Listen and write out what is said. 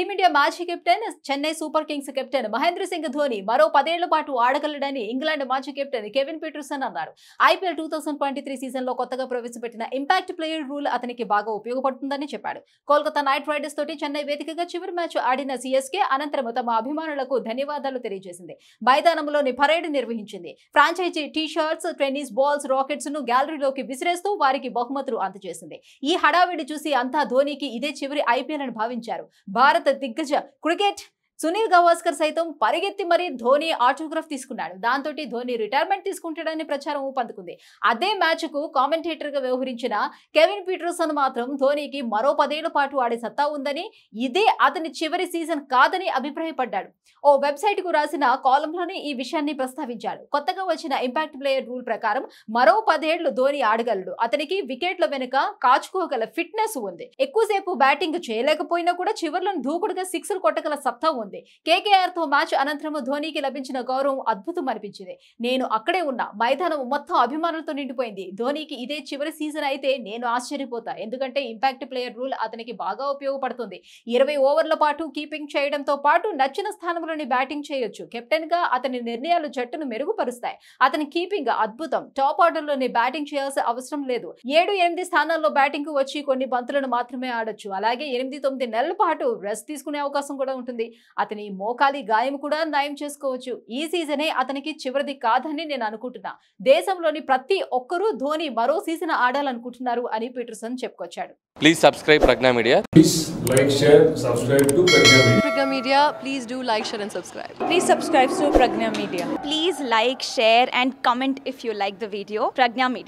team India మాజీ captain Chennai super kings captain Mahendra Singh Dhoni మరో పదేళ్ల పాటు ఆడగలడని ఇంగ్లాండ్ మాజీ కెప్టెన్ కెవిన్ పీటర్సన్ అన్నారు ఐపీఎల్ టూ సీజన్ లో కొత్తగా ప్రవేశపెట్టిన ఇంపాక్ట్ ప్లేయర్ రూల్ అతనికి బాగా ఉపయోగపడుతుందని చెప్పాడు కోల్కతా నైట్ రైడర్స్ తోటి చెన్నై వేదికగా చివరి మ్యాచ్ ఆడిన సిఎస్కే అనంతరం తమ అభిమానులకు ధన్యవాదాలు తెలియజేసింది మైదానంలోని పరేడ్ నిర్వహించింది franchise T shirts tennis balls rackets ను గ్యాలరీలోకి విసిరేస్తూ వారికి బహుమతులు అందజేసింది ఈ హడావిడి చూసి అంతా ధోనికి ఇదే చివరి ఐపీఎల్ అని భావించారు భారత్ दिग्गज क्रिकेट సునీల్ గవాస్కర్ సైతం పరిగెత్తి మరీ ధోని ఆటోగ్రాఫ్ తీసుకున్నాడు దాంతో ధోని రిటైర్మెంట్ తీసుకుంటాడని ప్రచారం ఊపందుకుంది అదే మ్యాచ్ కు కామెంటేటర్ గా వ్యవహరించిన కెవిన్ పీటర్సన్ మాత్రం ధోనికి మరో పదేళ్ల పాటు ఆడే సత్తా ఉందని ఇదే అతని చివరి సీజన్ కాదని అభిప్రాయపడ్డాడు ఓ వెబ్సైట్ కు రాసిన కాలంలోనే ఈ విషయాన్ని ప్రస్తావించాడు కొత్తగా వచ్చిన ఇంపాక్ట్ ప్లేయర్ రూల్ ప్రకారం మరో పదేళ్లు ధోని ఆడగలడు అతనికి వికెట్ల వెనుక కాచుకోగల ఫిట్నెస్ ఉంది ఎక్కువసేపు బ్యాటింగ్ చేయలేకపోయినా కూడా చివర్లను దూకుడుగా సిక్స్లు కొట్టగల సత్తా ఉంది ఉంది కేకేఆర్ తో మ్యాచ్ అనంతరం ధోనీకి లభించిన గౌరవం అద్భుతం అనిపించింది నేను అక్కడే ఉన్నా మైదానం మొత్తం అభిమానులతో నిండిపోయింది ధోనీకి ఇదే చివరి సీజన్ అయితే నేను ఆశ్చర్యపోతా ఎందుకంటే ఇంపాక్ట్ ప్లేయర్ రూల్ అతనికి బాగా ఉపయోగపడుతుంది ఇరవై ఓవర్ల పాటు కీపింగ్ చేయడంతో పాటు నచ్చిన స్థానంలోని బ్యాటింగ్ చేయొచ్చు కెప్టెన్ గా అతని నిర్ణయాలు జట్టును మెరుగుపరుస్తాయి అతని కీపింగ్ అద్భుతం టాప్ ఆర్డర్ లోని బ్యాటింగ్ చేయాల్సిన అవసరం లేదు ఏడు ఎనిమిది స్థానాల్లో బ్యాటింగ్ కు వచ్చి కొన్ని బంతులను మాత్రమే ఆడొచ్చు అలాగే ఎనిమిది తొమ్మిది నెలల పాటు రెస్ట్ తీసుకునే అవకాశం కూడా ఉంటుంది అతని మోకాలి గాయం కూడా నయం చేసుకోవచ్చు ఈ సీజనే అతనికి చివరిది కాదని నేను అనుకుంటున్నా దేశంలోని ప్రతి ఒక్కరూ ధోని మరో సీజన్ ఆడాలనుకుంటున్నారు అని పీటర్సన్ చెప్పుకొచ్చాడు please subscribe Prajna Media please like share subscribe to Prajna Media Prajna Media please do like share and subscribe please subscribe to Prajna Media please like share and comment if you like the video Prajna media